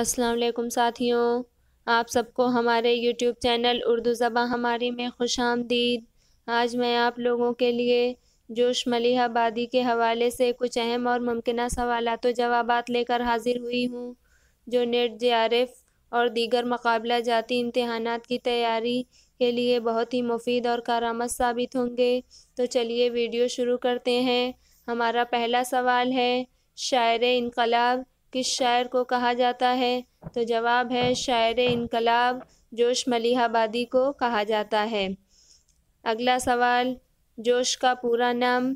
अस्सलाम वालेकुम साथियों आप सबको हमारे यूट्यूब चैनल उर्दू ज़बान हमारी में खुश आमदीद आज मैं आप लोगों के लिए जोश मलिहाबादी के हवाले से कुछ अहम और मुमकिन सवाल तो जवाब लेकर हाजिर हुई हूँ जो नेट जे आर एफ और दीगर मुकाबला जाती इम्तहान की तैयारी के लिए बहुत ही मुफीद और कारामद साबित होंगे तो चलिए वीडियो शुरू करते हैं हमारा पहला सवाल है शायर इनकलाब किस शायर को कहा जाता है तो जवाब है शायर इनकलाब जोश मलिहाबादी को कहा जाता है अगला सवाल जोश का पूरा नाम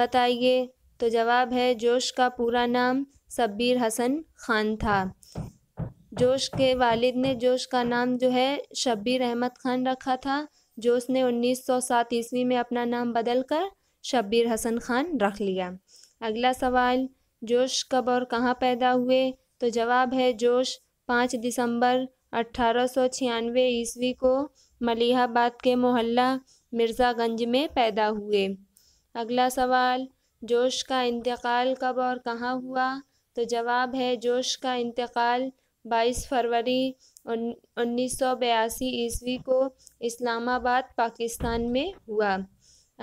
बताइए तो जवाब है जोश का पूरा नाम सब्बीर हसन खान था जोश के वालिद ने जोश का नाम जो है शब्बीर अहमद खान रखा था जोश ने 1907 ईस्वी में अपना नाम बदलकर शब्बीर हसन खान रख लिया अगला सवाल जोश कब और कहाँ पैदा हुए तो जवाब है जोश पाँच दिसंबर अठारह सौ छियानवे ईस्वी को मलिहाबाद के मोहल्ला मिर्ज़ागंज में पैदा हुए अगला सवाल जोश का इंतकाल कब और कहाँ हुआ तो जवाब है जोश का इंतकाल 22 फरवरी उन्नीस सौ बयासी ईस्वी को इस्लामाबाद पाकिस्तान में हुआ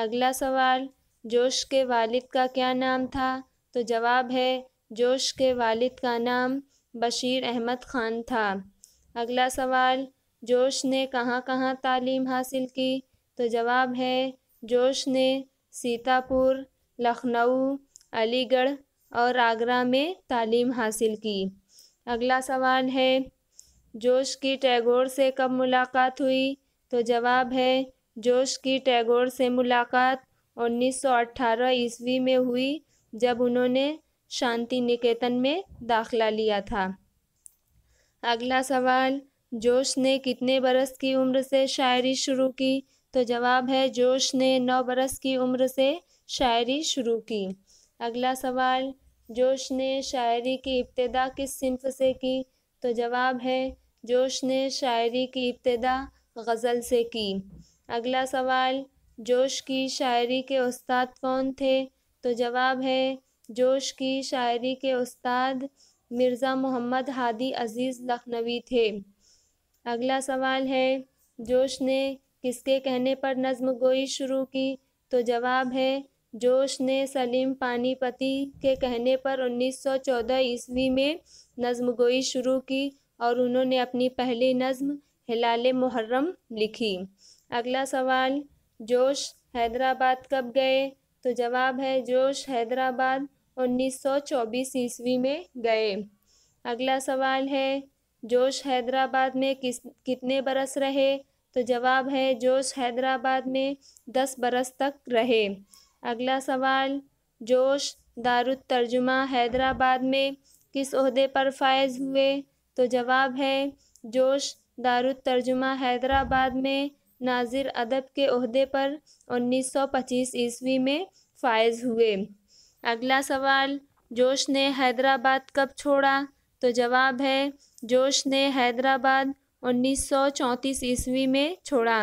अगला सवाल जोश के वालिद का क्या नाम था तो जवाब है जोश के वालिद का नाम बशीर अहमद ख़ान था अगला सवाल जोश ने कहाँ कहाँ तालीम हासिल की तो जवाब है जोश ने सीतापुर लखनऊ अलीगढ़ और आगरा में तालीम हासिल की अगला सवाल है जोश की टैगोर से कब मुलाकात हुई तो जवाब है जोश की टैगोर से मुलाकात 1918 ईस्वी में हुई जब उन्होंने शांति निकेतन में दाखला लिया था अगला सवाल जोश ने कितने बरस की उम्र से शायरी शुरू की तो जवाब है जोश ने नौ बरस की उम्र से शायरी शुरू की अगला सवाल जोश ने शायरी की इब्तदा किस सिंफ से की तो जवाब है जोश ने शायरी की इब्तदा गज़ल से की अगला सवाल जोश की शायरी के उस्ताद कौन थे तो जवाब है जोश की शायरी के उस्ताद मिर्ज़ा मोहम्मद हादी अज़ीज़ लखनवी थे अगला सवाल है जोश ने किसके कहने पर नजम गोई शुरू की तो जवाब है जोश ने सलीम पानीपति के कहने पर 1914 ईस्वी में नजम गोई शुरू की और उन्होंने अपनी पहली नज्म हिलाल मुहर्रम लिखी अगला सवाल जोश हैदराबाद कब गए तो जवाब है जोश हैदराबाद 1924 ईस्वी में गए अगला सवाल है जोश हैदराबाद में किस कितने बरस रहे तो जवाब है जोश हैदराबाद में दस बरस तक रहे अगला सवाल जोश दारुत तर्जुमा हैदराबाद में किस अहदे पर फायज हुए तो जवाब है जोश दारुत तर्जुमा हैदराबाद में नाजिर अदब के अहदे पर 1925 ईस्वी में फायज हुए अगला सवाल जोश ने हैदराबाद कब छोड़ा तो जवाब है जोश ने हैदराबाद 1934 ईस्वी में छोड़ा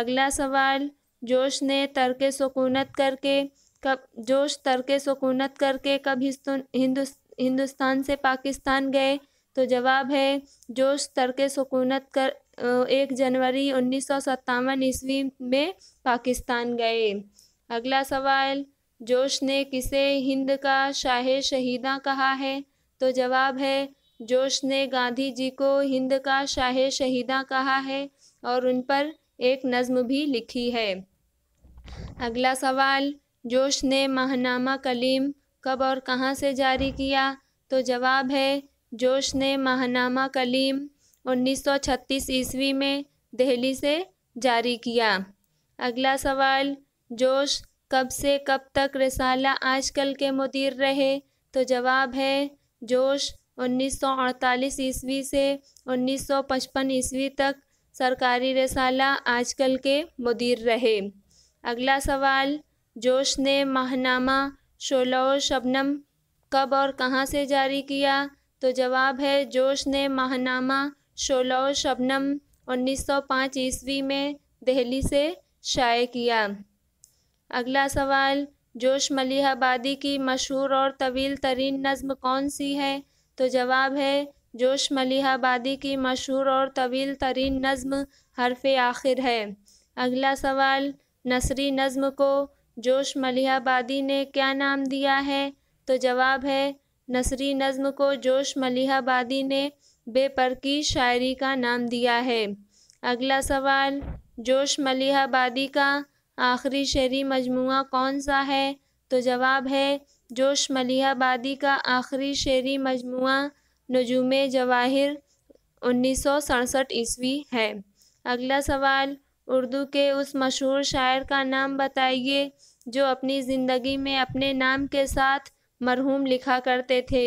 अगला सवाल जोश ने तर्क सकूनत करके कब जोश तर्क सकूनत करके कब हिंदुस्तान से पाकिस्तान गए तो जवाब है जोश तर्क सकूनत कर एक जनवरी उन्नीस ईस्वी में पाकिस्तान गए अगला सवाल जोश ने किसे हिंद का शाह शहीदा कहा है तो जवाब है जोश ने गांधी जी को हिंद का शाह शहीदा कहा है और उन पर एक नज़म भी लिखी है अगला सवाल जोश ने माहनामा कलीम कब और कहाँ से जारी किया तो जवाब है जोश ने माहनामा कलीम 1936 ईस्वी में दिल्ली से जारी किया अगला सवाल जोश कब से कब तक रसाला आजकल के मुदीर रहे तो जवाब है जोश 1948 ईस्वी से 1955 ईस्वी तक सरकारी रसाला आजकल के मुदीर रहे अगला सवाल जोश ने माहनामा शोला शबनम कब और कहाँ से जारी किया तो जवाब है जोश ने माहनामा सोलह शबनम 1905 ईस्वी में दिल्ली से शाये किया अगला सवाल जोश मलिहाबादी की मशहूर और तवील तरीन नज़म कौन सी है तो जवाब है जोश मलिहाबादी की मशहूर और तवील तरीन नज़म हरफ आखिर है अगला सवाल नसरी नज़म को जोश मलिहाबादी ने क्या नाम दिया है तो जवाब है नसरी नज़म को जोश मलिहाबादी ने बेपर की शायरी का नाम दिया है अगला सवाल जोश मलिहाबादी का आखिरी शेरी मजमू कौन सा है तो जवाब है जोश मलिहाबादी का आखिरी शेरी मजमू नजूम जवाहिर उन्नीस सौ सड़सठ ईस्वी है अगला सवाल उर्दू के उस मशहूर शायर का नाम बताइए जो अपनी ज़िंदगी में अपने नाम के साथ मरहूम लिखा करते थे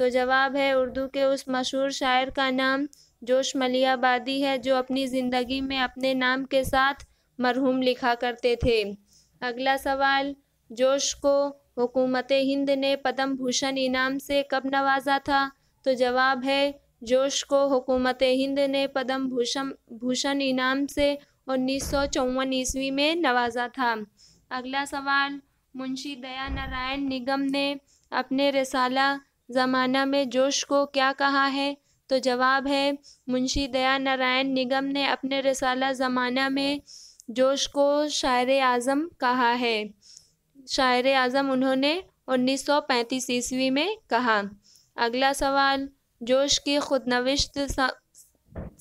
तो जवाब है उर्दू के उस मशहूर शायर का नाम जोश मलियाबादी है जो अपनी ज़िंदगी में अपने नाम के साथ मरहूम लिखा करते थे अगला सवाल जोश को हुकूमत हिंद ने पद्म भूषण इनाम से कब नवाजा था तो जवाब है जोश को हुकूमत हिंद ने पद्म भूषण भूषण इनाम से उन्नीस सौ चौवन ईस्वी में नवाजा था अगला सवाल मुंशी दया नारायण निगम ने अपने रसाला ज़माना में जोश को क्या कहा है तो जवाब है मुंशी दया नारायण निगम ने अपने रसाला ज़माना में जोश को शायर आज़म कहा है शायर आज़म उन्होंने 1935 ईस्वी में कहा अगला सवाल जोश की खुदनविश्त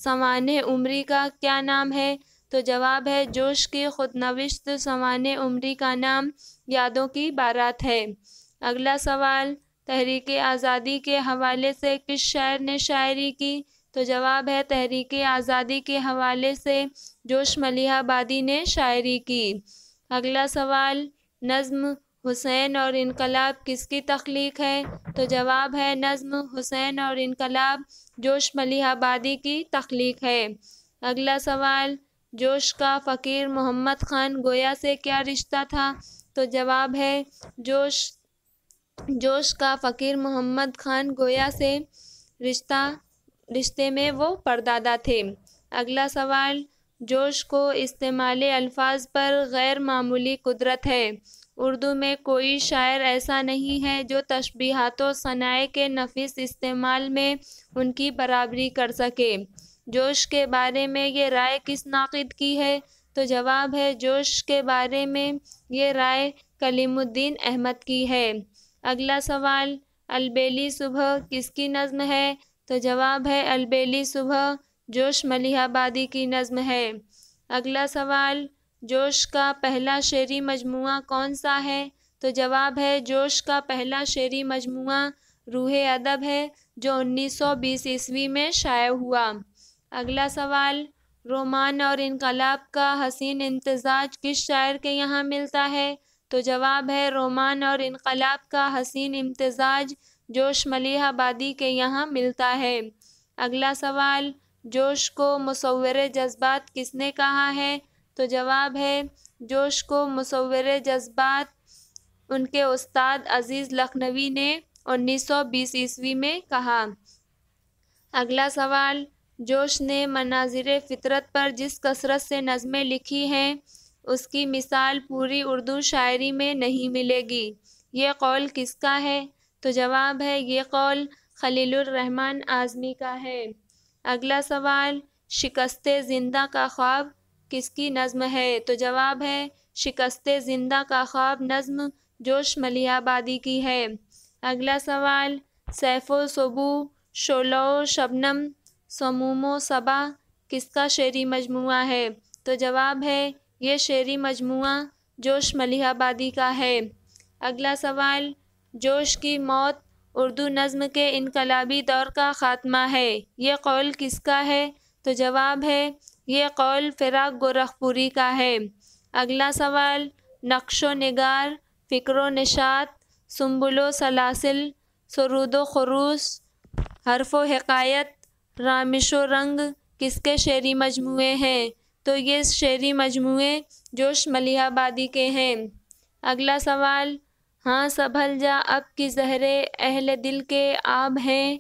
सवान उम्री का क्या नाम है तो जवाब है जोश की खुदनविश्त सवान उम्री का नाम यादों की बारात है अगला सवाल तहरीक आज़ादी के हवाले से किस शायर ने शायरी की तो जवाब है तहरीक आज़ादी के हवाले से जोश मलिहाबादी ने शायरी की अगला सवाल नज़म हुसैन और इनकलाब किसकी तख्लीक है तो जवाब है नज़म हुसैन और इनकलाब जोश मलिहाबादी की तख्लीक है अगला सवाल जोश का फ़कीर मोहम्मद ख़ान गोया से क्या रिश्ता था तो जवाब है जोश जोश का फ़कीर मोहम्मद खान गोया से रिश्ता रिश्ते में वो परदादा थे अगला सवाल जोश को इस्तेमाल अल्फाज पर गैर मामूली कुदरत है उर्दू में कोई शायर ऐसा नहीं है जो तशबीहात सनाए के नफीस इस्तेमाल में उनकी बराबरी कर सके जोश के बारे में ये राय किस नाकद की है तो जवाब है जोश के बारे में ये राय कलीमुद्दीन अहमद की है अगला सवाल अलबेली सुबह किसकी नज़म है तो जवाब है अलबेली सुबह जोश मलिहाबादी की नज़म है अगला सवाल जोश का पहला शेरी मजमुआ कौन सा है तो जवाब है जोश का पहला शेरी मजमुआ रूह अदब है जो 1920 ईस्वी में शाये हुआ अगला सवाल रोमान और इनकलाब का हसीन इंतजाज किस शायर के यहाँ मिलता है तो जवाब है रोमान और इनकलाब का हसीन इम्तजाज जोश मलिहाबादी के यहाँ मिलता है अगला सवाल जोश को मसवर जज्बात किसने कहा है तो जवाब है जोश को मसवर जज्बात उनके उस्ताद अज़ीज़ लखनवी ने 1920 ईस्वी में कहा अगला सवाल जोश ने मनाजिर फितरत पर जिस कसरत से नज़में लिखी हैं उसकी मिसाल पूरी उर्दू शायरी में नहीं मिलेगी ये कौल किसका है तो जवाब है ये कौल खलीलरहमान आज़मी का है अगला सवाल शिकस्त ज़िंदा का ख्वाब किसकी नज़म है तो जवाब है शिकस्त ज़िंदा का ख्वाब नज़म जोश मलियाबादी की है अगला सवाल सैफ़ो सबू शोलो शबनम समूमो सबा किसका शेरी मजमू है तो जवाब है ये शेरी मजमू जोश मलिहाबादी का है अगला सवाल जोश की मौत उर्दू नज़म के इनकलाबी दौर का ख़ात्मा है ये कौल किसका है तो जवाब है ये कौल फ़िराक गोरखपुरी का है अगला सवाल नक्शो नगार फ़िक्र नशात सुम्बुलो सलासिल सरूद खरूस हरफ हकायत रामिशो रंग किसके शेरी मजमू हैं तो ये शेरी मजमू जोश मलिहाबादी के हैं अगला सवाल हाँ सभल जा अब कि जहरे अहल दिल के आब हैं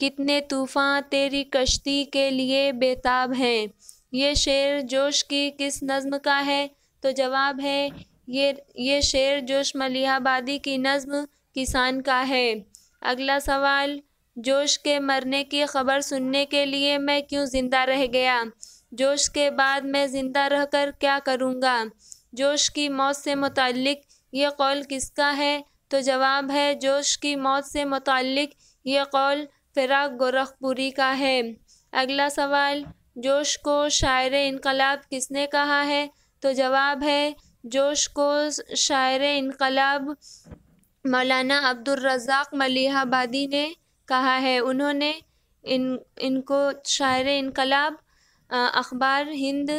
कितने तूफ़ान तेरी कश्ती के लिए बेताब हैं ये शेर जोश की किस नज़म का है तो जवाब है ये ये शेर जोश मलिहाबादी की नज़म किसान का है अगला सवाल जोश के मरने की खबर सुनने के लिए मैं क्यों ज़िंदा रह गया जोश के बाद मैं ज़िंदा रह कर क्या करूँगा जोश की मौत से मुतलक ये कौल किसका है तो जवाब है जोश की मौत से मुतलक ये कौल फिराक गोरखपुरी का है अगला सवाल जोश को शायर इनकलाब किसने कहा है तो जवाब है जोश को शायर इनकलाब मौलाना अब्दुलरजाक मलिहाबादी ने कहा है उन्होंने इन इनको शायर इनकलाब अखबार हिंद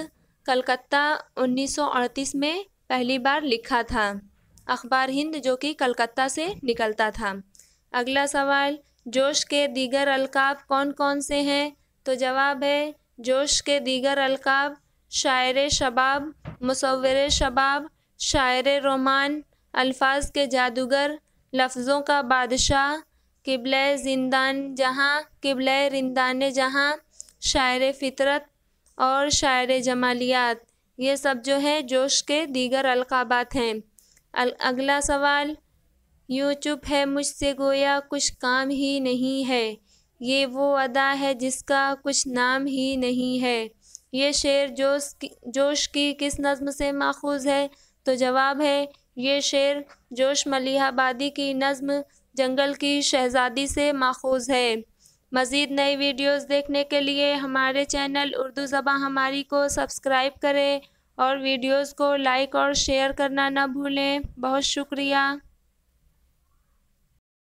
कलकत्ता 1938 में पहली बार लिखा था अखबार हिंद जो कि कलकत्ता से निकलता था अगला सवाल जोश के दीगर अलकाब कौन कौन से हैं तो जवाब है जोश के दीगर अलकाब शायर शबाब मसवर शबाब शायर रोमान अल्फाज के जादूगर लफ्ज़ों का बादशाह किबल जिंदान जहाँ किबल रिंदान जहाँ शायर फितरत और शायर जमालियात ये सब जो है जोश के दीगर अलकाबात हैं अगला सवाल यूँ चुप है मुझसे गोया कुछ काम ही नहीं है ये वो अदा है जिसका कुछ नाम ही नहीं है ये शेर जोश की जोश की किस नज़म से माखूज है तो जवाब है ये शेर जोश मलिहाबादी की नज़म जंगल की शहजादी से माखूज है मज़ीद नई वीडियोस देखने के लिए हमारे चैनल उर्दू ज़बाँ हमारी को सब्सक्राइब करें और वीडियोस को लाइक और शेयर करना ना भूलें बहुत शुक्रिया